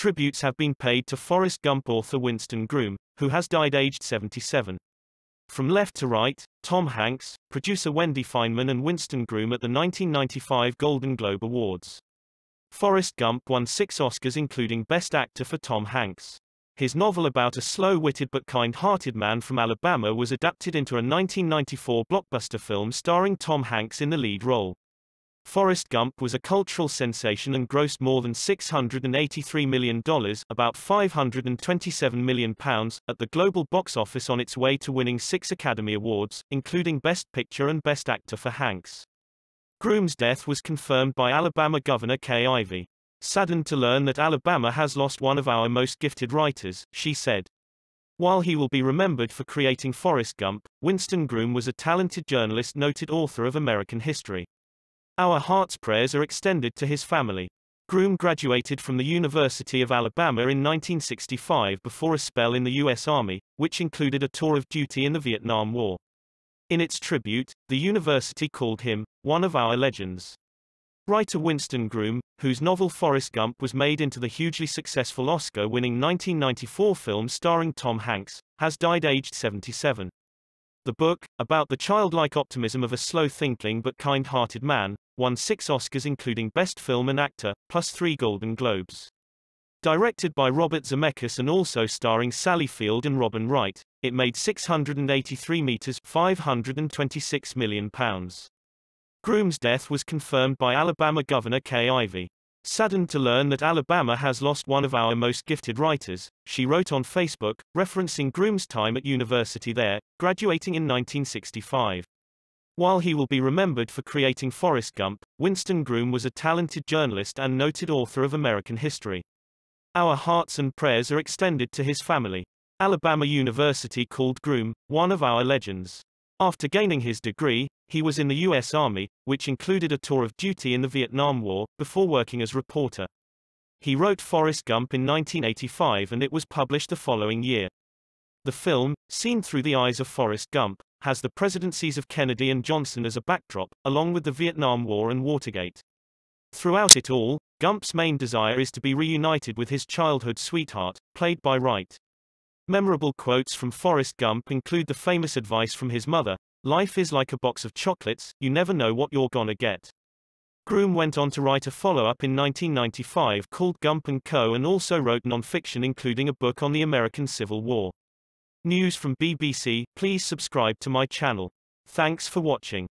tributes have been paid to Forrest Gump author Winston Groom, who has died aged 77. From left to right, Tom Hanks, producer Wendy Feynman and Winston Groom at the 1995 Golden Globe Awards. Forrest Gump won six Oscars including Best Actor for Tom Hanks. His novel about a slow-witted but kind-hearted man from Alabama was adapted into a 1994 blockbuster film starring Tom Hanks in the lead role. Forrest Gump was a cultural sensation and grossed more than $683 million about £527 million, at the global box office on its way to winning six Academy Awards, including Best Picture and Best Actor for Hanks. Groom's death was confirmed by Alabama Governor Kay Ivey. Saddened to learn that Alabama has lost one of our most gifted writers, she said. While he will be remembered for creating Forrest Gump, Winston Groom was a talented journalist noted author of American history. Our heart's prayers are extended to his family. Groom graduated from the University of Alabama in 1965 before a spell in the U.S. Army, which included a tour of duty in the Vietnam War. In its tribute, the university called him one of our legends. Writer Winston Groom, whose novel Forrest Gump was made into the hugely successful Oscar winning 1994 film starring Tom Hanks, has died aged 77. The book, about the childlike optimism of a slow thinking but kind hearted man, won six Oscars, including Best Film and Actor, plus three Golden Globes. Directed by Robert Zemeckis and also starring Sally Field and Robin Wright, it made 683 meters 526 million pounds. Groom's death was confirmed by Alabama Governor Kay Ivey. Saddened to learn that Alabama has lost one of our most gifted writers, she wrote on Facebook, referencing Groom's time at university there, graduating in 1965. While he will be remembered for creating Forrest Gump, Winston Groom was a talented journalist and noted author of American history. Our hearts and prayers are extended to his family. Alabama University called Groom, one of our legends. After gaining his degree, he was in the U.S. Army, which included a tour of duty in the Vietnam War, before working as reporter. He wrote Forrest Gump in 1985 and it was published the following year. The film, seen through the eyes of Forrest Gump, has the presidencies of Kennedy and Johnson as a backdrop, along with the Vietnam War and Watergate. Throughout it all, Gump's main desire is to be reunited with his childhood sweetheart, played by Wright. Memorable quotes from Forrest Gump include the famous advice from his mother Life is like a box of chocolates, you never know what you're gonna get. Groom went on to write a follow up in 1995 called Gump and Co. and also wrote non-fiction, including a book on the American Civil War. News from BBC Please subscribe to my channel. Thanks for watching.